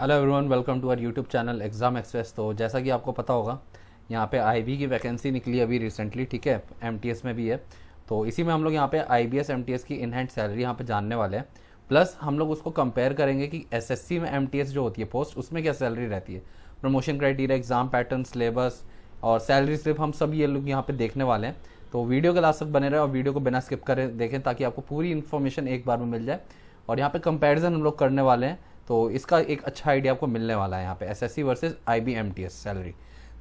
hello everyone welcome to our YouTube channel Exam Express तो जैसा कि आपको पता होगा यहाँ पे आईबी की वैकेंसी निकली अभी रिसेंटली ठीक है एमटीएस में भी है तो इसी में हम लोग यहाँ पे आईबीएस एमटीएस की इनहैंड सैलरी यहाँ पे जानने वाले हैं प्लस हम लोग उसको कंपेयर करेंगे कि एसएससी में एम जो होती है पोस्ट उसमें क्या सैलरी रहती है promotion criteria exam pattern syllabus और सैलरी स्लिप हम सब ये लोग यहाँ पर देखने वाले हैं तो वीडियो के लास्ट तक बने रहे और वीडियो को बिना स्किप करें देखें ताकि आपको पूरी इन्फॉर्मेशन एक बार में मिल जाए और यहाँ पर कंपेरिजन हम लोग करने वाले हैं तो इसका एक अच्छा आइडिया आपको मिलने वाला है यहाँ पे S S C versus I B M T S salary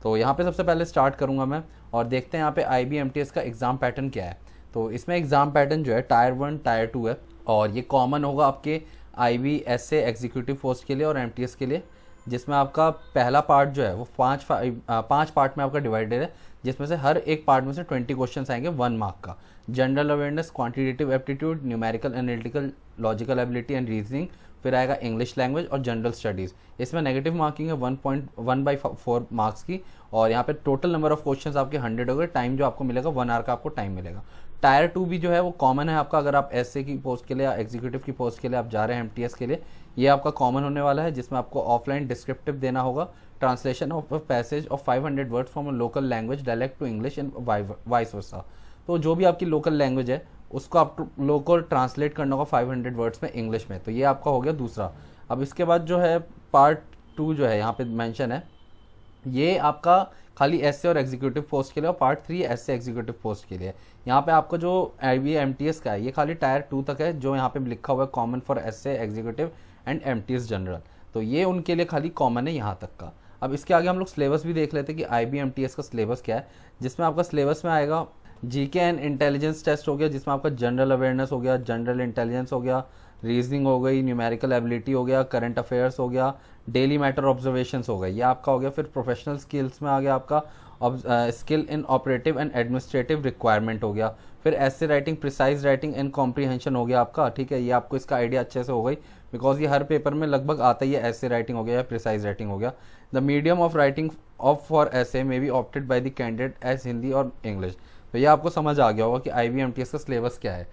तो यहाँ पे सबसे पहले स्टार्ट करूँगा मैं और देखते हैं यहाँ पे I B M T S का एग्ज़ाम पैटर्न क्या है तो इसमें एग्ज़ाम पैटर्न जो है टायर वन टायर टू है और ये कॉमन होगा आपके I B S A executive post के लिए और एम टी एस के लिए जिसमें आपका पहला पार्ट जो है वो पाँच पाँच पार्ट में आपका डिवाइडेड है जिसमें से हर एक पार्ट में से ट्वेंटी क्वेश्चन आएंगे वन मार्क का general awareness quantitative aptitude numerical analytical logical ability and reasoning फिर आएगा इंग्लिश लैंग्वेज और जनरल स्टडीज़ इसमें नेगेटिव मार्किंग है one point one by four marks की और यहाँ पे टोटल नंबर ऑफ क्वेश्चंस आपके हंड्रेड हो गए टाइम जो आपको मिलेगा वन आवर का आपको टाइम मिलेगा टायर टू भी जो है वो कॉमन है आपका अगर आप एस की पोस्ट के लिए या एग्जीक्यूटिव की पोस्ट के लिए आप जा रहे हैं एम के लिए ये आपका कॉमन होने वाला है जिसमें आपको ऑफलाइन डिस्क्रिप्टिव देना होगा translation of passage of five hundred words from local language dialect to English and vice versa तो जो भी आपकी लोकल लैंग्वेज है उसको आप लोगों को ट्रांसलेट करना होगा 500 वर्ड्स में इंग्लिश में तो ये आपका हो गया दूसरा अब इसके बाद जो है पार्ट टू जो है यहाँ पे मेंशन है ये आपका खाली एस और एग्जीक्यूटिव पोस्ट के लिए और part three S executive post के लिए यहाँ पे आपका जो आई एम टी एस का है ये खाली टायर टू तक है जो यहाँ पे लिखा हुआ है common for S executive and M T S general तो ये उनके लिए खाली कॉमन है यहाँ तक का अब इसके आगे हम लोग सिलेबस भी देख लेते हैं कि I B M T S का सिलेबस क्या है जिसमें आपका सिलेबस में आएगा जीके एंड इंटेलिजेंस टेस्ट हो गया जिसमें आपका जनरल अवेयरनेस हो गया जनरल इंटेलिजेंस हो गया रीजनिंग हो गई न्यूमेरिकल एबिलिटी हो गया करंट अफेयर्स हो गया डेली मैटर ऑब्जर्वेशन हो गया ये आपका हो गया फिर प्रोफेशनल स्किल्स में आ गया आपका skill in operative and administrative requirement हो गया फिर essay writing precis writing and comprehension हो गया आपका ठीक है ये आपको इसका आइडिया अच्छे से हो गई बिकॉज ये हर पेपर में लगभग आता ही है ऐसे राइटिंग हो गया या प्रिसाइज राइटिंग हो गया the medium of writing of for essay may be opted by the candidate as Hindi और इंग्लिश तो ये आपको समझ आ गया होगा कि आई वी का सिलेबस क्या है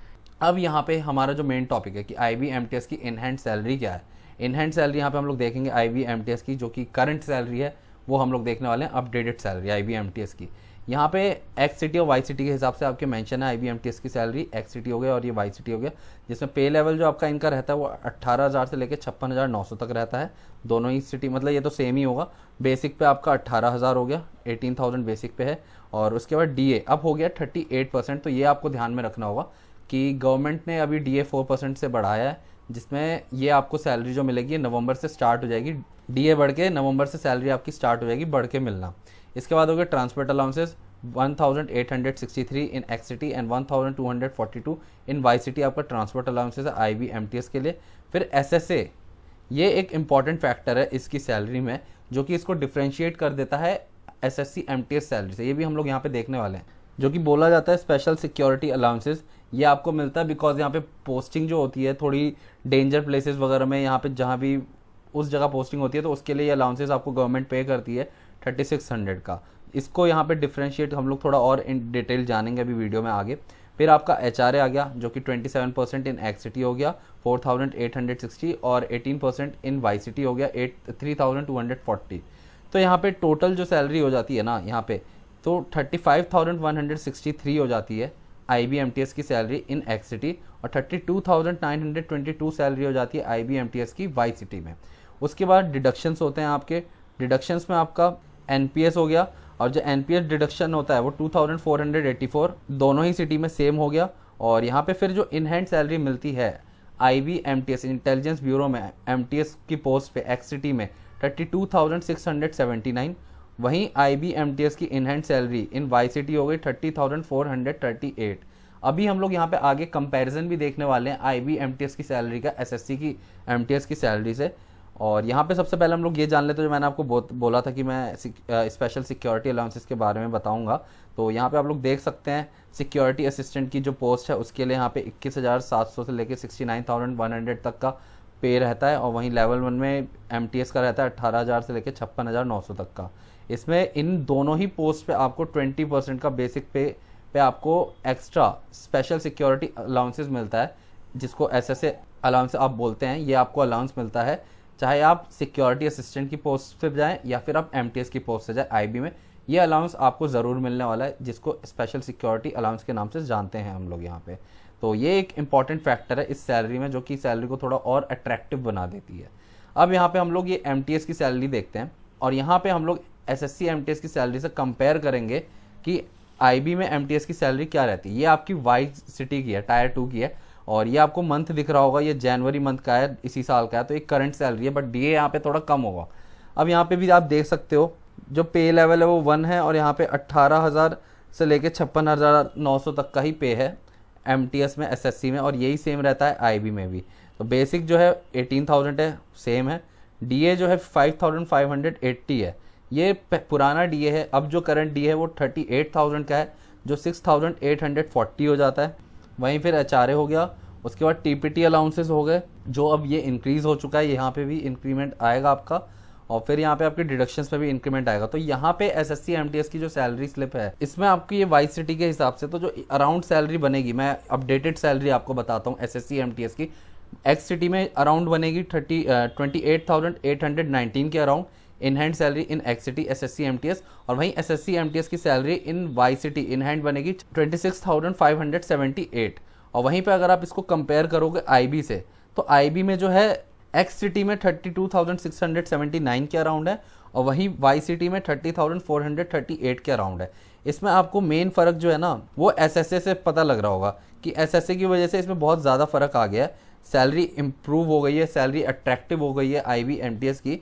अब यहाँ पे हमारा जो मेन टॉपिक है कि आई वी की इनहैंड सैलरी क्या है इनहैंड सैलरी यहाँ पे हम लोग देखेंगे आई वी की जो कि करंट सैलरी है वो हम लोग देखने वाले हैं अपडेटेड सैलरी आई वी की यहाँ पे एक्स सिटी और वाई सिटी के हिसाब से आपके मेंशन है आई वी की सैलरी एक्स सिटी हो गया और ये वाई सिटी हो गया जिसमें पे लेवल जो आपका इनका रहता है वो 18,000 से लेकर छप्पन तक रहता है दोनों ही सिटी मतलब ये तो सेम ही होगा बेसिक पे आपका 18,000 हो गया 18,000 बेसिक पे है और उसके बाद डीए अब हो गया 38 परसेंट तो ये आपको ध्यान में रखना होगा कि गवर्नमेंट ने अभी डीए 4 परसेंट से बढ़ाया है जिसमें ये आपको सैलरी जो मिलेगी नवंबर से स्टार्ट हो जाएगी डीए बढ़ के नवंबर से सैलरी आपकी स्टार्ट हो जाएगी बढ़ के मिलना इसके बाद हो गया transport allowances 1863 in X city and 1242 in Y city आपका transport allowances I B M T S के लिए फिर एस एस ए ये एक इम्पॉर्टेंट फैक्टर है इसकी सैलरी में जो कि इसको डिफ्रेंशिएट कर देता है S S C M T S salary से ये भी हम लोग यहाँ पे देखने वाले हैं जो कि बोला जाता है स्पेशल सिक्योरिटी अलाउंसेस ये आपको मिलता है बिकॉज यहाँ पे पोस्टिंग जो होती है थोड़ी डेंजर प्लेसेस वगैरह में यहाँ पे जहाँ भी उस जगह पोस्टिंग होती है तो उसके लिए ये अलाउंसेस आपको गवर्नमेंट पे करती है थर्टी सिक्स हंड्रेड का इसको यहाँ पे डिफ्रेंशिएट हम लोग थोड़ा और इन डिटेल जानेंगे अभी वीडियो में आगे फिर आपका एच आर ए आ गया जो कि twenty seven percent in X city हो गया four thousand eight hundred sixty और eighteen percent in Y city हो गया eight three thousand two hundred forty तो यहाँ पे टोटल जो सैलरी हो जाती है ना यहाँ पे तो thirty five thousand one hundred sixty three हो जाती है I B M T S की सैलरी इन एक्स सिटी और thirty two thousand nine hundred twenty two salary हो जाती है I B M T S की वाई सिटी में उसके बाद डिडक्शंस होते हैं आपके डिडक्शंस में आपका एन पी एस हो गया और जो एन पी एस डिडक्शन होता है वो two thousand four hundred eighty four दोनों ही सिटी में सेम हो गया और यहाँ पे फिर जो इन हैंड सैलरी मिलती है I B M T S intelligence bureau में एम टी एस की पोस्ट पे एक्स सिटी में 32,679 वहीं I B M T S की in hand salary in Y city हो गई thirty thousand four hundred thirty eight अभी हम लोग यहाँ पे आगे कंपैरिजन भी देखने वाले हैं I B M T S की सैलरी का एस एस सी की एम टी एस की सैलरी से और यहाँ पे सबसे पहले हम लोग ये जान लेते हैं जो मैंने आपको बोला था कि मैं स्पेशल सिक्योरिटी अलाउंसेस के बारे में बताऊँगा तो यहाँ पे आप लोग देख सकते हैं सिक्योरिटी असिस्टेंट की जो पोस्ट है उसके लिए यहाँ पे इक्कीस हज़ार सात सौ से लेकर sixty nine thousand one hundred तक का पे रहता है और वहीं लेवल वन में एम का रहता है अट्ठारह हज़ार से लेकर छप्पन हज़ार नौ सौ तक का इसमें इन दोनों ही पोस्ट पे आपको ट्वेंटी परसेंट का बेसिक पे पे आपको एक्स्ट्रा स्पेशल सिक्योरिटी अलाउंसेस मिलता है जिसको एस एस अलाउंस आप बोलते हैं ये आपको अलाउंस मिलता है चाहे आप सिक्योरिटी असिस्टेंट की पोस्ट पे जाएँ या फिर आप एम की पोस्ट से जाएँ आई में ये अलाउंस आपको ज़रूर मिलने वाला है जिसको स्पेशल सिक्योरिटी अलाउंस के नाम से जानते हैं हम लोग यहाँ पर तो ये एक इंपॉर्टेंट फैक्टर है इस सैलरी में जो कि सैलरी को थोड़ा और अट्रैक्टिव बना देती है अब यहाँ पे हम लोग ये एम की सैलरी देखते हैं और यहाँ पे हम लोग एस एस की सैलरी से कंपेयर करेंगे कि आई में एम की सैलरी क्या रहती है ये आपकी वाई सिटी की है टायर टू की है और ये आपको मंथ दिख रहा होगा ये जनवरी मंथ का है इसी साल का है तो एक करंट सैलरी है बट डी ए यहाँ पे थोड़ा कम होगा अब यहाँ पे भी आप देख सकते हो जो पे लेवल है वो वन है और यहाँ पे अट्ठारह हज़ार से लेके छप्पन हज़ार नौ सौ तक का ही पे है एम में एस में और यही सेम रहता है आई में भी तो बेसिक जो है एटीन थाउजेंड है सेम है डी जो है five thousand five hundred eighty है ये पुराना डी है अब जो करंट डी है वो थर्टी एट थाउजेंड का है जो six thousand eight hundred forty हो जाता है वहीं फिर एच हो गया उसके बाद टी पी हो गए जो अब ये इंक्रीज़ हो चुका है यहाँ पे भी इंक्रीमेंट आएगा आपका और फिर यहाँ पे आपके डिडक्शन पे भी इंक्रीमेंट आएगा तो यहाँ पे एस एस की जो सैलरी स्लिप है इसमें आपकी ये वाई सिटी के हिसाब से तो जो अराउंड सैलरी बनेगी मैं अपडेटेड सैलरी आपको बताता हूँ एस एस की एक्स सिटी में अराउंड बनेगी thirty twenty eight thousand eight hundred nineteen के around in hand salary in X city S S C M T S और वहीं S S C M T S की salary in Y city in hand बनेगी twenty six thousand five hundred seventy eight और वहीं पर अगर आप इसको कंपेयर करोगे आई बी से तो आई बी में जो है एक्स सिटी में thirty two thousand six hundred seventy nine के अराउंड है और वहीं वाई सिटी में thirty thousand four hundred thirty eight के अराउंड है इसमें आपको मेन फ़र्क जो है ना वो एस एस ए से पता लग रहा होगा कि एस एस ए की वजह से इसमें बहुत ज़्यादा फ़र्क आ गया है सैलरी इंप्रूव हो गई है सैलरी अट्रैक्टिव हो गई है I B M T S की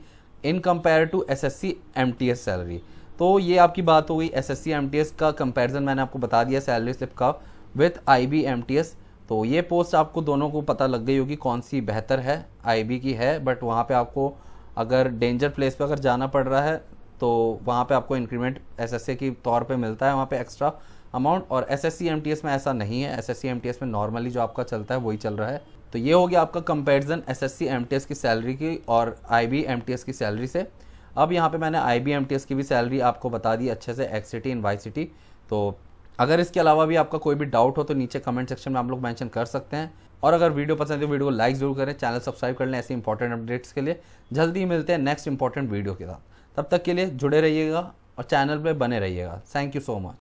in compare to S S C M T S salary तो ये आपकी बात हो गई S S C M T S का कंपेरिजन मैंने आपको बता दिया सैलरी स्लिप का with I B M T S तो ये पोस्ट आपको दोनों को पता लग गई होगी कौन सी बेहतर है आईबी की है बट वहाँ पे आपको अगर डेंजर प्लेस पे अगर जाना पड़ रहा है तो वहाँ पे आपको इंक्रीमेंट एसएससी की तौर पे मिलता है वहाँ पे एक्स्ट्रा अमाउंट और एसएससी एमटीएस में ऐसा नहीं है एसएससी एमटीएस में नॉर्मली जो आपका चलता है वही चल रहा है तो ये हो गया आपका कंपेरिजन एस एस की सैलरी की और आई बी की सैलरी से अब यहाँ पर मैंने I B M T S की भी सैलरी आपको बता दी अच्छे से X city in Y city तो अगर इसके अलावा भी आपका कोई भी डाउट हो तो नीचे कमेंट सेक्शन में आप लोग मैंशन कर सकते हैं और अगर वीडियो पसंद है तो वीडियो को लाइक जरूर करें चैनल सब्सक्राइब कर लें ऐसे इंपॉर्टेंट अपडेट्स के लिए जल्दी ही मिलते हैं नेक्स्ट इंपॉर्टेंट वीडियो के साथ तब तक के लिए जुड़े रहिएगा और चैनल पर बने रहिएगा थैंक यू सो मच